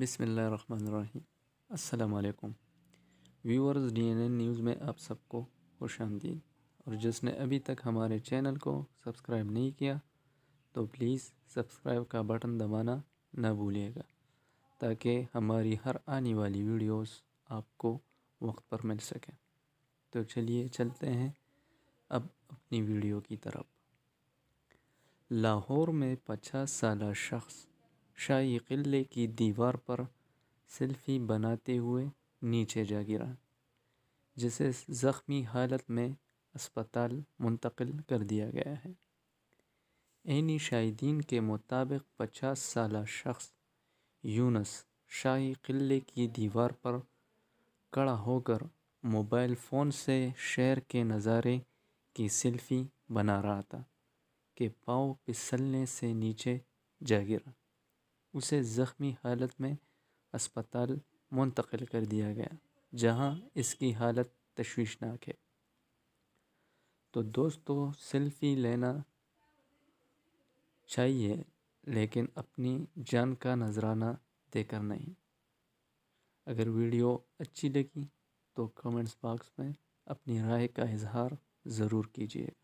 बिसमीम अल्लाम viewers D N N news में आप सबको खुश आमदीद और जिसने अभी तक हमारे चैनल को सब्सक्राइब नहीं किया तो प्लीज़ सब्सक्राइब का बटन दबाना ना भूलिएगा ताकि हमारी हर आने वाली वीडियोस आपको वक्त पर मिल सकें तो चलिए चलते हैं अब अपनी वीडियो की तरफ लाहौर में पचास साल शख्स शाही किले की दीवार पर सेल्फी बनाते हुए नीचे जा गिरा जिसे ज़ख्मी हालत में अस्पताल मुंतकिल कर दिया गया है एनी शाहिदीन के मुताबिक पचास साल शख्स यूनस शाही किले की दीवार पर कड़ा होकर मोबाइल फ़ोन से शहर के नज़ारे की सेल्फ़ी बना रहा था कि पाँव फिसलने से नीचे जा गिरा उसे ज़ख्मी हालत में अस्पताल मुंतकिल कर दिया गया जहां इसकी हालत तश्वीशनाक है तो दोस्तों सेल्फ़ी लेना चाहिए लेकिन अपनी जान का नजराना देकर नहीं अगर वीडियो अच्छी लगी तो कमेंट्स बॉक्स में अपनी राय का इजहार ज़रूर कीजिए